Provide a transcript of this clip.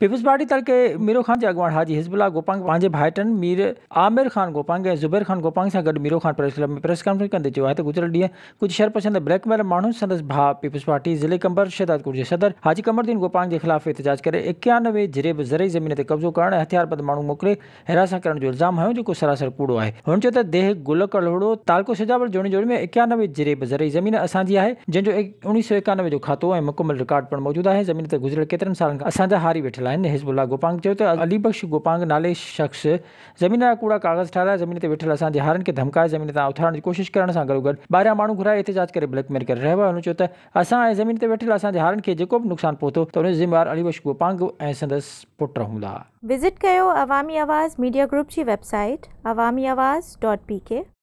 peoples party दल के Miro Khan के अॻवान हाजी हिज़बुल्ला गोपांग पांजे भाइटनि मीर आमिर खान गोपांग जुबेर ज़ुबैर खान गोपांग से गॾु मीरो खान प्रेस क्लब में प्रेस कॉन्फ्रेंस कहते हैं तो गुजरल त गुज़िरियल ॾींहुं शहर पसंद ब्लैक मेल मानू संदसि भा पीपल्स पार्टी ज़िले कंबर शहदादपुर जे सदर हाजी कंबरदीन गोपांग के खिलाफ एहतजाज करे एकानवे जिरेब जरिए ज़मीन से कब्ज़ो कर हथियारबंद मू मोकले हिरासा कर जो इल्ज़ाम हुयो जो सरासर कूड़ो है उन्होंने चयो देह गुल कलोड़ो तालको सजावट जोड़ी जोड़ी में एकानवे जरेब जरिए ज़मीन असांजी है जिनों उणिवीह सौ इक्यानवे जो खातों ऐं मुकम्मल रिकॉर्ड पर मौजूद है ज़मीन से गुजरल केतिरनि सालनि हारी वेठल लाइन हिजबुल्ला गोपांग चयो त अलीबख्श गोपांग नाले शख़्स ज़मीन जा कूड़ा कागज़ ठाराए ज़मीन ते वेठल असांजे हारनि खे धमकाए ज़मीन तां उथारण जी कोशिशि करण सां गॾोगॾु ॿाहिरां माण्हू घुराए एतिजाज करे ब्लैकमेल करे रहियो आहे हुन चयो त असां ऐं ज़मीन ते वेठल असांजे हारनि खे जेको बि नुक़सानु पहुतो त हुनजो ज़िमेवार अलीबख्श गोपांग ऐं संदसि पुट हूंदा विज़िट कयो अवामी आवाज़ मीडिया ग्रुप जी website Awami Awaz dot P के